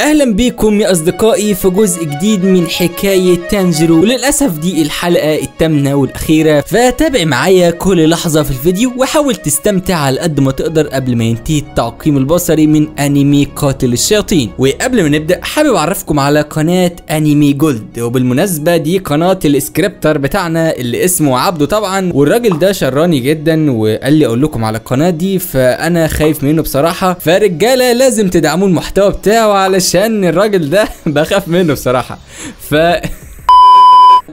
اهلا بيكم يا اصدقائي في جزء جديد من حكاية تانجيرو وللأسف دي الحلقة التامنة والاخيرة فتابع معايا كل لحظة في الفيديو وحاول تستمتع على قد ما تقدر قبل ما ينتهي التعقيم البصري من انمي قاتل الشياطين وقبل ما نبدأ حابب اعرفكم على قناة انمي جولد وبالمناسبة دي قناة الاسكريبتر بتاعنا اللي اسمه عبده طبعا والراجل ده شراني جدا وقال لي اقول لكم على القناة دي فانا خايف منه بصراحة فرجالة لازم تدعموا المحتوى بتاعه علشان علشان الراجل ده بخاف منه بصراحه ف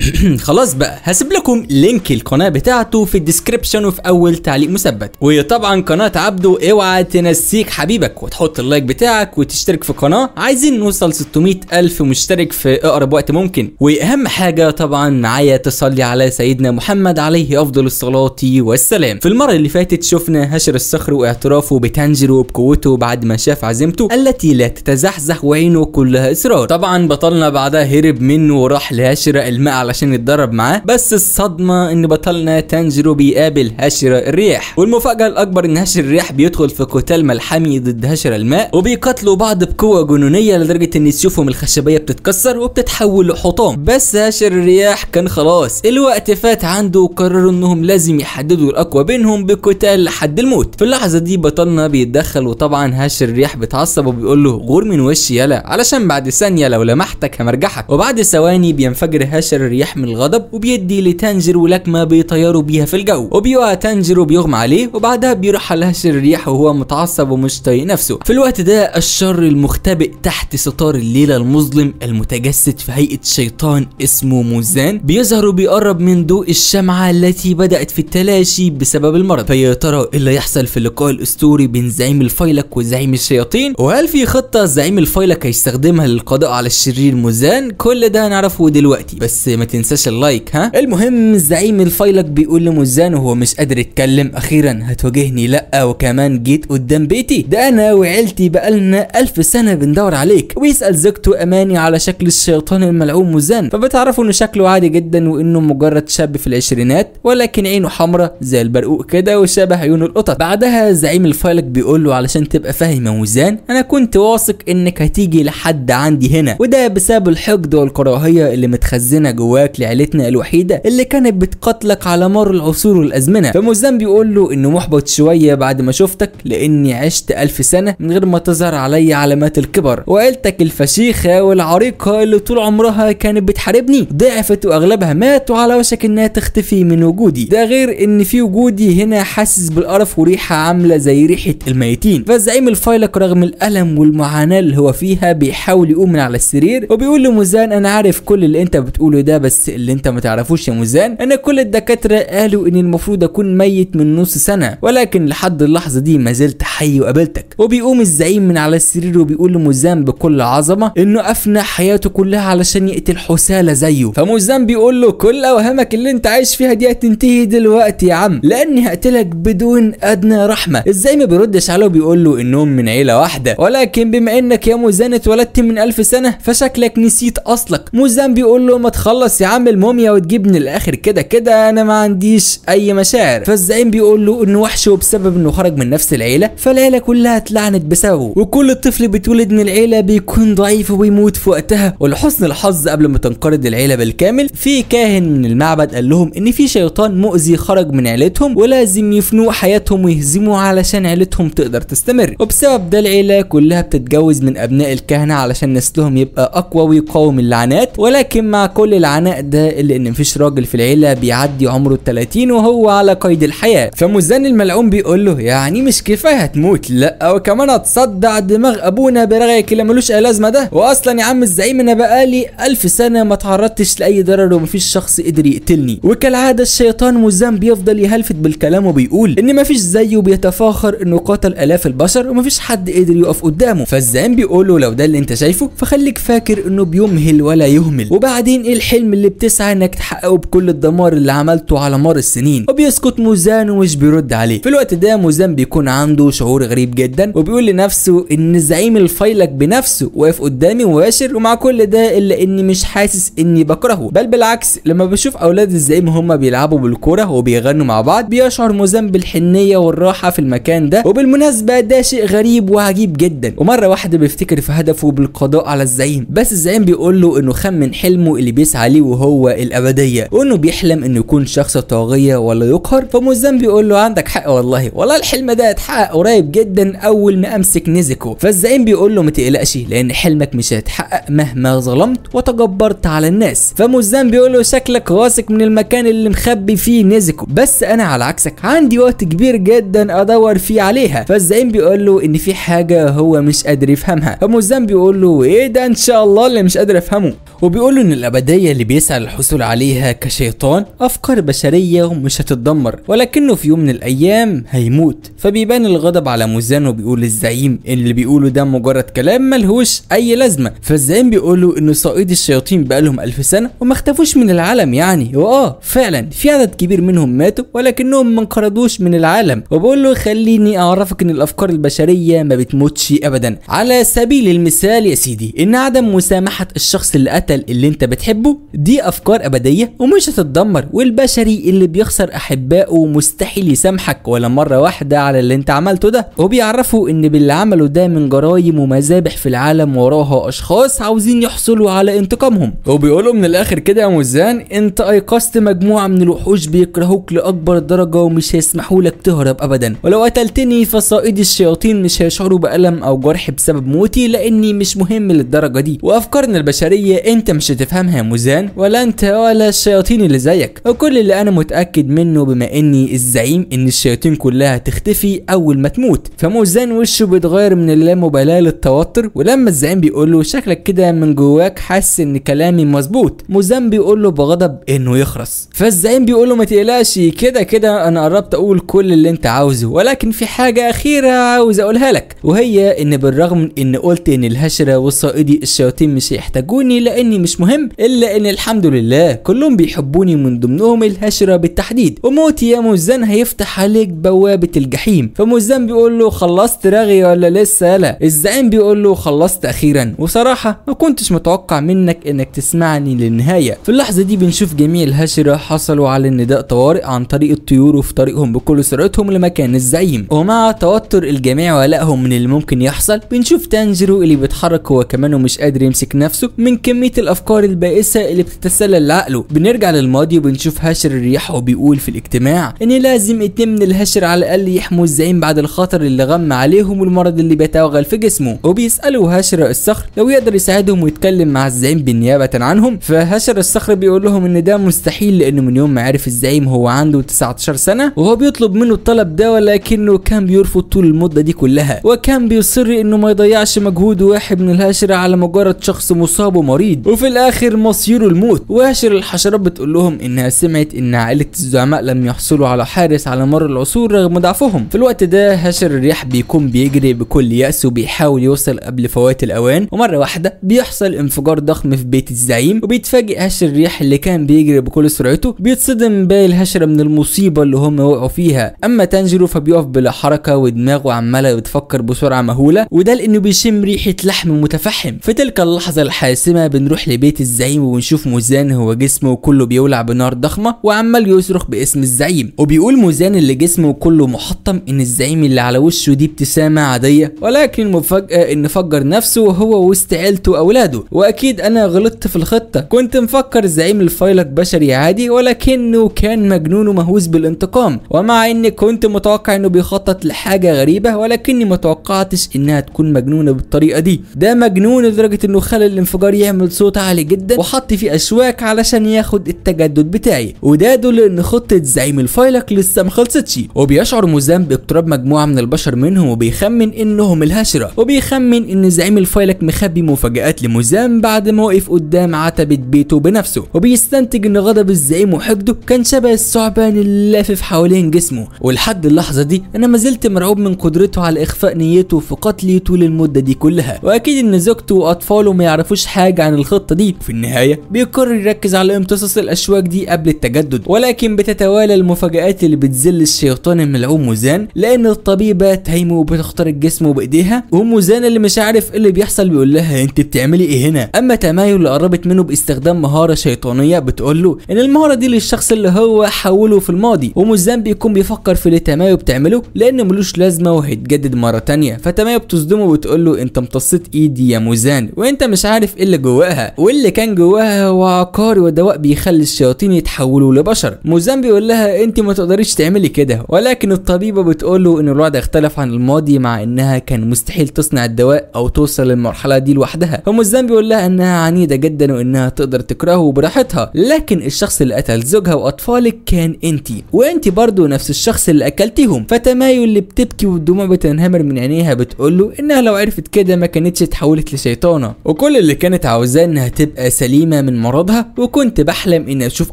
خلاص بقى هسيب لكم لينك القناه بتاعته في الديسكربشن وفي اول تعليق مثبت وطبعا قناه عبده اوعى تنسيك حبيبك وتحط اللايك بتاعك وتشترك في القناه عايزين نوصل 600 الف مشترك في اقرب وقت ممكن واهم حاجه طبعا معايا تصلي على سيدنا محمد عليه افضل الصلاه والسلام في المره اللي فاتت شفنا هشر الصخر واعترافه بتانجيرو وبقوته بعد ما شاف عزيمته التي لا تتزحزح وعينه كلها اصرار طبعا بطلنا بعدها هرب منه وراح لهشر الماء على علشان يتدرب معاه بس الصدمة ان بطلنا تانجيرو بيقابل هاشيرا الريح والمفاجأة الاكبر ان هاشيرا الريح بيدخل في قتال ملحمي ضد هاشيرا الماء وبيقاتلوا بعض بقوة جنونية لدرجة ان سيوفهم الخشبية بتتكسر وبتتحول لحطام بس هاشيرا الرياح كان خلاص الوقت فات عنده وقرروا انهم لازم يحددوا الاقوى بينهم بقتال لحد الموت في اللحظة دي بطلنا بيتدخل وطبعا هاشيرا الرياح بيتعصب وبيقول له غور من وشي يلا علشان بعد ثانية لو لمحتك همرجحك وبعد ثواني بينفجر هاشر الرياح بيحمل الغضب وبيدي لتانجيرو لكمة بيطيروا بيها في الجو وبيقع تانجيرو بيغمى عليه وبعدها بيروح على هش الريح وهو متعصب ومش طايق نفسه في الوقت ده الشر المختبئ تحت ستار الليلة المظلم المتجسد في هيئة شيطان اسمه موزان بيظهر وبيقرب من ضوء الشمعة التي بدأت في التلاشي بسبب المرض فيا ترى ايه اللي هيحصل في اللقاء الاسطوري بين زعيم الفيلك وزعيم الشياطين وهل في خطة زعيم الفيلك هيستخدمها للقضاء على الشرير موزان كل ده هنعرفه دلوقتي بس ما تنساش اللايك ها المهم زعيم الفيلق بيقول لموزان وهو مش قادر يتكلم اخيرا هتواجهني لا وكمان جيت قدام بيتي ده انا وعيلتي بقالنا ألف سنه بندور عليك ويسال زوجته اماني على شكل الشيطان الملعون موزان فبتعرفوا انه شكله عادي جدا وانه مجرد شاب في العشرينات ولكن عينه حمراء زي البرقوق كده وشبه عيون القطط بعدها زعيم الفيلق بيقول له علشان تبقى فاهم يا موزان انا كنت واثق انك هتيجي لحد عندي هنا وده بسبب الحقد والكراهيه اللي متخزنه جوه جواك لعيلتنا الوحيده اللي كانت بتقاتلك على مر العصور والازمنه فموزان بيقول له انه محبط شويه بعد ما شفتك لاني عشت ألف سنه من غير ما تظهر علي علامات الكبر وعيلتك الفشيخه والعريقه اللي طول عمرها كانت بتحاربني ضعفت واغلبها مات وعلى وشك انها تختفي من وجودي ده غير ان في وجودي هنا حاسس بالقرف وريحه عامله زي ريحه الميتين فزعيم الفايلك رغم الالم والمعاناه اللي هو فيها بيحاول يقوم من على السرير وبيقول لموزان انا عارف كل اللي انت بتقوله ده بس اللي انت ما تعرفوش يا موزان ان كل الدكاتره قالوا ان المفروض اكون ميت من نص سنه ولكن لحد اللحظه دي ما زلت حي وقابلتك وبيقوم الزعيم من على السرير وبيقول لموزان بكل عظمه انه افنى حياته كلها علشان يقتل حساله زيه فموزان بيقول له كل اوهامك اللي انت عايش فيها دي هتنتهي دلوقتي يا عم لاني هقتلك بدون ادنى رحمه ازاي ما بيردش عليه وبيقول له انهم من عيله واحده ولكن بما انك يا موزان اتولدت من ألف سنه فشكلك نسيت اصلك موزان بيقول له ما تخلص خلاص يا عم الموميا وتجيب من الاخر كده كده انا ما عنديش اي مشاعر فالزعيم بيقول له انه وحش وبسبب انه خرج من نفس العيله فالعيله كلها اتلعنت بسببه وكل طفل بيتولد من العيله بيكون ضعيف وبيموت في وقتها ولحسن الحظ قبل ما تنقرض العيله بالكامل في كاهن من المعبد قال لهم ان في شيطان مؤذي خرج من عيلتهم ولازم يفنوه حياتهم ويهزموا علشان عيلتهم تقدر تستمر وبسبب ده العيله كلها بتتجوز من ابناء الكهنه علشان نسلهم يبقى اقوى ويقاوم اللعنات ولكن مع كل العناء ده اللي ان مفيش راجل في العيله بيعدي عمره ال 30 وهو على قيد الحياه فمزن الملعون بيقول له يعني مش كفايه هتموت لا وكمان هتصدع دماغ ابونا برغيك اللي ملوش اي لازمه ده واصلا يا عم الزعيم انا بقالي 1000 سنه ما تعرضتش لاي ضرر ومفيش شخص قدر يقتلني وكالعاده الشيطان مزن بيفضل يهلفت بالكلام وبيقول ان مفيش زيه بيتفاخر انه قتل الاف البشر ومفيش حد قدر يقف قدامه فالزعيم بيقول له لو ده اللي انت شايفه فخليك فاكر انه بيمهل ولا يهمل وبعدين إيه الحلم الحلم اللي بتسعى انك تحققه بكل الدمار اللي عملته على مر السنين وبيسكت موزان ومش بيرد عليه في الوقت ده موزان بيكون عنده شعور غريب جدا وبيقول لنفسه ان زعيم الفيلك بنفسه واقف قدامي مباشر ومع كل ده الا اني مش حاسس اني بكرهه بل بالعكس لما بشوف اولاد الزعيم هما بيلعبوا بالكوره وبيغنوا مع بعض بيشعر موزان بالحنيه والراحه في المكان ده وبالمناسبه ده شيء غريب وعجيب جدا ومره واحده بيفتكر في هدفه بالقضاء على الزعيم بس الزعيم بيقول له انه خمن حلمه اللي بيسعى ليه وهو الأبدية وإنه بيحلم إنه يكون شخص طاغية ولا يقهر فموزان بيقول له عندك حق والله والله الحلم ده هيتحقق قريب جدا أول ما أمسك نيزكو فالزعيم بيقول له ما تقلقش لأن حلمك مش هيتحقق مهما ظلمت وتجبرت على الناس فموزان بيقول له شكلك واثق من المكان اللي مخبي فيه نيزكو بس أنا على عكسك عندي وقت كبير جدا أدور فيه عليها فالزعيم بيقول له إن في حاجة هو مش قادر يفهمها فموزان بيقول له إيه ده إن شاء الله اللي مش قادر أفهمه وبيقول له إن الأبدية اللي بيسعى للحصول عليها كشيطان أفكار بشرية ومش هتتدمر ولكنه في يوم من الأيام هيموت فبيبان الغضب على موزان وبيقول للزعيم إن اللي بيقوله ده مجرد كلام ملهوش أي لازمة فالزعيم بيقوله إن صائد الشياطين بقالهم ألف سنة وما اختفوش من العالم يعني وآه فعلا في عدد كبير منهم ماتوا ولكنهم ما انقرضوش من العالم وبقول له خليني أعرفك إن الأفكار البشرية ما بتموتش أبدا على سبيل المثال يا سيدي إن عدم مسامحة الشخص اللي قتل اللي أنت بتحبه دي افكار ابديه ومش هتتدمر والبشري اللي بيخسر احبائه مستحيل يسامحك ولا مره واحده على اللي انت عملته ده وبيعرفوا ان باللي عمله ده من جرايم ومذابح في العالم وراها اشخاص عاوزين يحصلوا على انتقامهم وبيقولوا من الاخر كده يا موزان انت ايقظت مجموعه من الوحوش بيكرهوك لاكبر درجه ومش هيسمحوا لك تهرب ابدا ولو قتلتني فصائد الشياطين مش هيشعروا بالم او جرح بسبب موتي لاني مش مهم للدرجه دي وافكارنا البشريه انت مش هتفهمها يا موزان ولا انت ولا الشياطين اللي زيك وكل اللي انا متاكد منه بما اني الزعيم ان الشياطين كلها تختفي اول ما تموت فموزان وشه بيتغير من اللامبالاه للتوتر ولما الزعيم بيقول له شكلك كده من جواك حاسس ان كلامي مظبوط موزان بيقول له بغضب انه يخرس فالزعيم بيقول له ما تقلقش كده كده انا قربت اقول كل اللي انت عاوزه ولكن في حاجه اخيره عاوز اقولها لك وهي ان بالرغم ان قلت ان الهشره والصائدي الشياطين مش هيحتاجوني لاني مش مهم الا ان الحمد لله كلهم بيحبوني من ضمنهم الهشره بالتحديد وموت يا موزان هيفتح عليك بوابه الجحيم فموزان بيقول له خلصت رغي ولا لسه لا الزعيم بيقول له خلصت اخيرا وصراحه ما كنتش متوقع منك انك تسمعني للنهايه في اللحظه دي بنشوف جميع الهشره حصلوا على النداء طوارئ عن طريق الطيور وفي طريقهم بكل سرعتهم لمكان الزعيم ومع توتر الجميع وقلقهم من اللي ممكن يحصل بنشوف تانجيرو اللي بيتحرك هو كمان ومش قادر يمسك نفسه من كميه الافكار البائسه اللي اللي بتتسلل لعقله بنرجع للماضي وبنشوف هاشر الريح وبيقول في الاجتماع ان لازم اتنين من الهشر على الاقل يحموا الزعيم بعد الخطر اللي غم عليهم والمرض اللي بيتوغل في جسمه وبيسالوا هاشر الصخر لو يقدر يساعدهم ويتكلم مع الزعيم بالنيابه عنهم فهاشر الصخر بيقول لهم ان ده مستحيل لانه من يوم ما عرف الزعيم هو عنده 19 سنه وهو بيطلب منه الطلب ده ولكنه كان بيرفض طول المده دي كلها وكان بيصر انه ما يضيعش مجهود واحد من الهاشر على مجرد شخص مصاب ومريض وفي الاخر مصيره الموت وهشر الحشرات بتقول لهم انها سمعت ان عائله الزعماء لم يحصلوا على حارس على مر العصور رغم ضعفهم في الوقت ده هاشر الريح بيكون بيجري بكل يأس وبيحاول يوصل قبل فوات الأوان ومرة واحدة بيحصل انفجار ضخم في بيت الزعيم وبيتفاجئ هاشر الريح اللي كان بيجري بكل سرعته بيتصدم باقي الهشرة من المصيبة اللي هم وقعوا فيها أما تانجيرو فبيقف بلا حركة ودماغه عمالة بتفكر بسرعة مهولة وده لأنه بيشم ريحة لحم متفحم في تلك اللحظة الحاسمة بنروح لبيت الزعيم ونشوف بيشوف موزان هو جسمه كله بيولع بنار ضخمه وعمال يصرخ باسم الزعيم وبيقول موزان اللي جسمه كله محطم ان الزعيم اللي على وشه دي ابتسامه عاديه ولكن المفاجاه ان فجر نفسه وهو وسط عيلته واولاده واكيد انا غلطت في الخطه كنت مفكر زعيم الفيلق بشري عادي ولكنه كان مجنون ومهووس بالانتقام ومع اني كنت متوقع انه بيخطط لحاجه غريبه ولكني متوقعتش انها تكون مجنونه بالطريقه دي ده مجنون لدرجه انه خلى الانفجار يعمل صوت عالي جدا وحط في أشواك علشان ياخد التجدد بتاعي وده دول إن خطة زعيم الفايلك لسه ما خلصتش وبيشعر موزام باقتراب مجموعة من البشر منهم وبيخمن إنهم الهشرة وبيخمن إن زعيم الفايلك مخبي مفاجآت لموزام بعد ما وقف قدام عتبة بيته بنفسه وبيستنتج إن غضب الزعيم وحقده كان شبه الثعبان اللافف حوالين جسمه ولحد اللحظة دي أنا ما زلت مرعوب من قدرته على إخفاء نيته في قتلي طول المدة دي كلها وأكيد إن زوجته وأطفاله ما يعرفوش حاجة عن الخطة دي في النهاية بيقرر يركز على امتصاص الاشواك دي قبل التجدد ولكن بتتوالى المفاجآت اللي بتذل الشيطان الملعون موزان لان الطبيبة تهيمه وبتخترق جسمه بايديها وموزان اللي مش عارف ايه اللي بيحصل بيقول لها انت بتعملي ايه هنا اما تمايل اللي قربت منه باستخدام مهارة شيطانية بتقول له ان المهارة دي للشخص اللي هو حوله في الماضي وموزان بيكون بيفكر في اللي تمايو بتعمله لان ملوش لازمة وهيتجدد مرة تانية فتمايو بتصدمه وبتقول له انت امتصيت ايدي يا موزان وانت مش عارف ايه اللي جواها واللي كان جواها وعقار ودواء بيخلي الشياطين يتحولوا لبشر موزان بيقول لها انت ما تقدريش تعملي كده ولكن الطبيبة بتقول له ان الوضع اختلف عن الماضي مع انها كان مستحيل تصنع الدواء او توصل للمرحلة دي لوحدها فموزان بيقول لها انها عنيدة جدا وانها تقدر تكرهه براحتها لكن الشخص اللي قتل زوجها واطفالك كان انت وانت برضه نفس الشخص اللي اكلتيهم فتمايل اللي بتبكي والدموع بتنهمر من عينيها بتقول له انها لو عرفت كده ما كانتش اتحولت لشيطانة وكل اللي كانت عاوزاه انها تبقى سليمة من من مرضها وكنت بحلم اني اشوف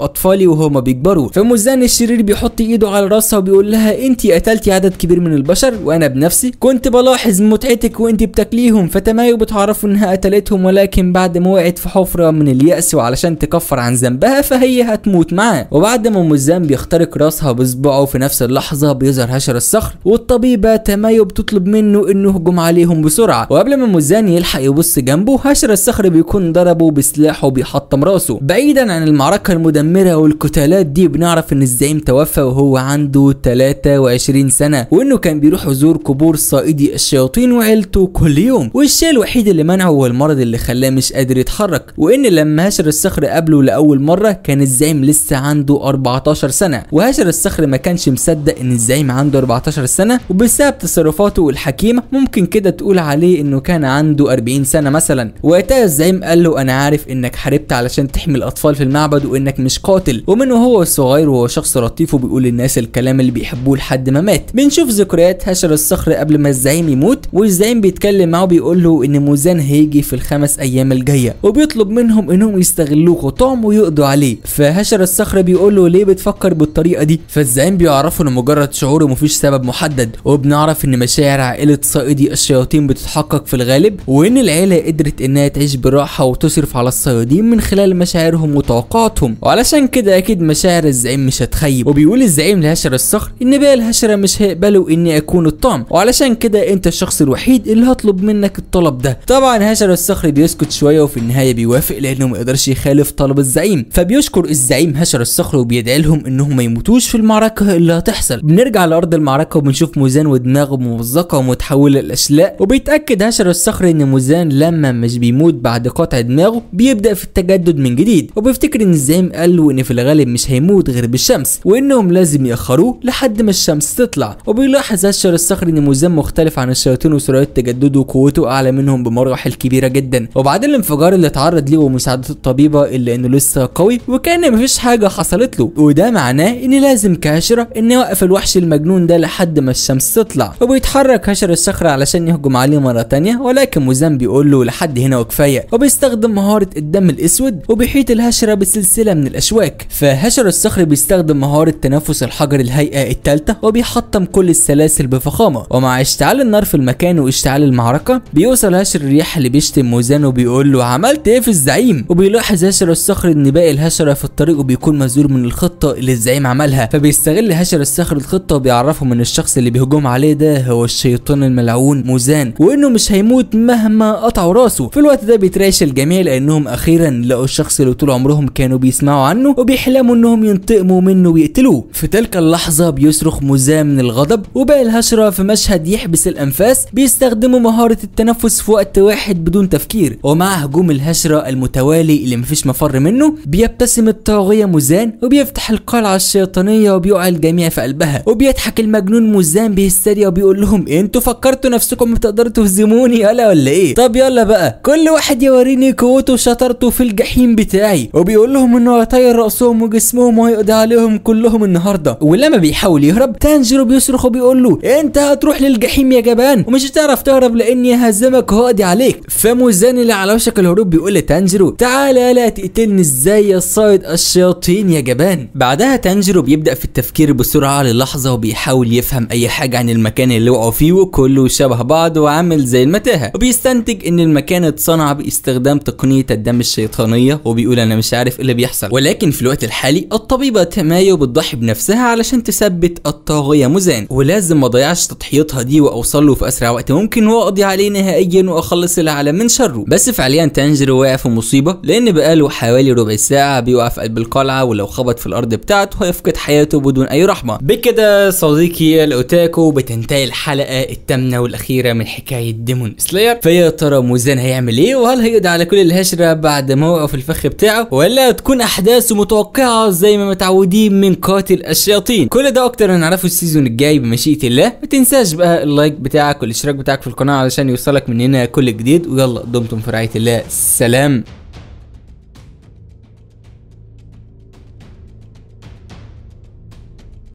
اطفالي وهما بيكبروا فمزان الشرير بيحط ايده على راسها وبيقول لها انت قتلتي عدد كبير من البشر وانا بنفسي كنت بلاحظ متعتك وانت بتاكليهم فتمايو بتعرفوا انها قتلتهم ولكن بعد ما وقعت في حفره من الياس وعلشان تكفر عن ذنبها فهي هتموت معاه وبعد ما مزان بيخترق راسها باصبعه في نفس اللحظه بيظهر هشر الصخر والطبيبه تمايو بتطلب منه انه يهجم عليهم بسرعه وقبل ما مزان يلحق يبص جنبه هشر الصخر بيكون ضربه بسلاحه بيحط حطم راسه بعيدا عن المعركة المدمرة والقتالات دي بنعرف ان الزعيم توفى وهو عنده 23 سنة وانه كان بيروح يزور قبور صائدي الشياطين وعيلته كل يوم والشيء الوحيد اللي منعه هو المرض اللي خلاه مش قادر يتحرك وان لما هاشر الصخر قابله لاول مرة كان الزعيم لسه عنده 14 سنة وهاشر الصخر ما كانش مصدق ان الزعيم عنده 14 سنة وبسبب تصرفاته الحكيمة ممكن كده تقول عليه انه كان عنده 40 سنة مثلا وقتها الزعيم قال له انا عارف انك حاربت علشان تحمي الاطفال في المعبد وانك مش قاتل ومن وهو صغير وهو شخص لطيف وبيقول للناس الكلام اللي بيحبوه لحد ما مات بنشوف ذكريات هشر الصخر قبل ما الزعيم يموت والزعيم بيتكلم معاه بيقول له ان موزان هيجي في الخمس ايام الجايه وبيطلب منهم انهم يستغلوه خطام ويقضوا عليه فهشر الصخر بيقول له ليه بتفكر بالطريقه دي فالزعيم بيعرفه انه مجرد شعور ومفيش سبب محدد وبنعرف ان مشاعر عائله صائدي الشياطين بتتحقق في الغالب وان العيله قدرت انها تعيش براحه وتصرف على الصيادين من خلال مشاعرهم وتوقعاتهم وعلشان كده اكيد مشاعر الزعيم مش هتخيب وبيقول الزعيم لهشر الصخر ان باقي الهشره مش هيقبلوا اني اكون الطعم وعلشان كده انت الشخص الوحيد اللي هطلب منك الطلب ده طبعا هشر الصخر بيسكت شويه وفي النهايه بيوافق لانه ما يقدرش يخالف طلب الزعيم فبيشكر الزعيم هشر الصخر وبيدعي لهم انهم ما يموتوش في المعركه اللي هتحصل بنرجع لارض المعركه وبنشوف موزان ودماغه ممزقه ومتحوله لاشلاء وبيتاكد هشر الصخر ان موزان لما مش بيموت بعد قطع دماغه بيبدا في التجاهل التجدد من جديد وبيفتكر ان الزعيم قال له ان في الغالب مش هيموت غير بالشمس وانهم لازم ياخروه لحد ما الشمس تطلع وبيلاحظ اشر الصخري ان موزان مختلف عن الشياطين وسرعه تجدده وقوته اعلى منهم بمراحل كبيره جدا وبعد الانفجار اللي اتعرض ليه ومساعده الطبيبه الا انه لسه قوي وكان مفيش حاجه حصلت له وده معناه ان لازم كاشره ان يوقف الوحش المجنون ده لحد ما الشمس تطلع وبيتحرك هشر الصخر علشان يهجم عليه مره تانية ولكن موزان بيقول له لحد هنا وكفايه وبيستخدم مهاره الدم الاسود الأسود وبيحيط الهشرة بسلسلة من الأشواك فهشر الصخر بيستخدم مهارة تنفس الحجر الهيئة الثالثة وبيحطم كل السلاسل بفخامة ومع اشتعال النار في المكان واشتعال المعركة بيوصل هشر الرياح اللي بيشتم موزان وبيقول له عملت ايه في الزعيم وبيلاحظ هشر الصخر ان باقي الهشرة في الطريق وبيكون مزور من الخطة اللي الزعيم عملها فبيستغل هشر الصخر الخطة وبيعرفه ان الشخص اللي بيهجم عليه ده هو الشيطان الملعون موزان وانه مش هيموت مهما قطعوا راسه في الوقت ده بيترعش الجميع لانهم اخيرا لقوا بيلاقوا الشخص اللي طول عمرهم كانوا بيسمعوا عنه وبيحلموا انهم ينتقموا منه ويقتلوه في تلك اللحظه بيصرخ موزاه من الغضب وباقي الهشره في مشهد يحبس الانفاس بيستخدموا مهاره التنفس في وقت واحد بدون تفكير ومع هجوم الهشره المتوالي اللي مفيش مفر منه بيبتسم الطاغيه موزان وبيفتح القلعه الشيطانيه وبيقع الجميع في قلبها وبيضحك المجنون موزان بهستيريا وبيقول لهم انتوا فكرتوا نفسكم ما تهزموني ولا ولا ايه طب يلا بقى كل واحد يوريني قوته وشطارته في الجحيم الجحيم بتاعي وبيقول لهم انه هيطير راسهم وجسمهم وهيقضي عليهم كلهم النهارده ولما بيحاول يهرب تانجيرو بيصرخ وبيقول له انت هتروح للجحيم يا جبان ومش هتعرف تهرب لاني ههزمك وهقضي عليك فموزان اللي على وشك الهروب بيقول لتانجيرو تعالى لا تقتلني ازاي يا صايد الشياطين يا جبان بعدها تانجيرو بيبدا في التفكير بسرعه للحظه وبيحاول يفهم اي حاجه عن المكان اللي وقعوا فيه وكله شبه بعض وعامل زي المتاهه وبيستنتج ان المكان اتصنع باستخدام تقنيه الدم الشيطاني الوطنيه وبيقول انا مش عارف ايه اللي بيحصل ولكن في الوقت الحالي الطبيبه تمايو بتضحي بنفسها علشان تثبت الطاغيه مزان ولازم ما اضيعش تضحيتها دي واوصل له في اسرع وقت ممكن واقضي عليه نهائيا واخلص العالم من شره بس فعليا تانجيرو واقع في مصيبه لان بقاله حوالي ربع ساعه بيقع في قلب القلعه ولو خبط في الارض بتاعته هيفقد حياته بدون اي رحمه بكده صديقي الاوتاكو بتنتهي الحلقه الثامنه والاخيره من حكايه ديمون سلاير فيا ترى موزان هيعمل ايه وهل هيقضي على كل الهشره بعد ما ينوعوا في الفخ بتاعه ولا تكون احداثه متوقعه زي ما متعودين من قاتل الشياطين كل ده اكتر هنعرفه السيزون الجاي بمشيئه الله ما تنساش بقى اللايك بتاعك والاشتراك بتاعك في القناه علشان يوصلك مننا كل جديد ويلا دمتم في رعايه الله سلام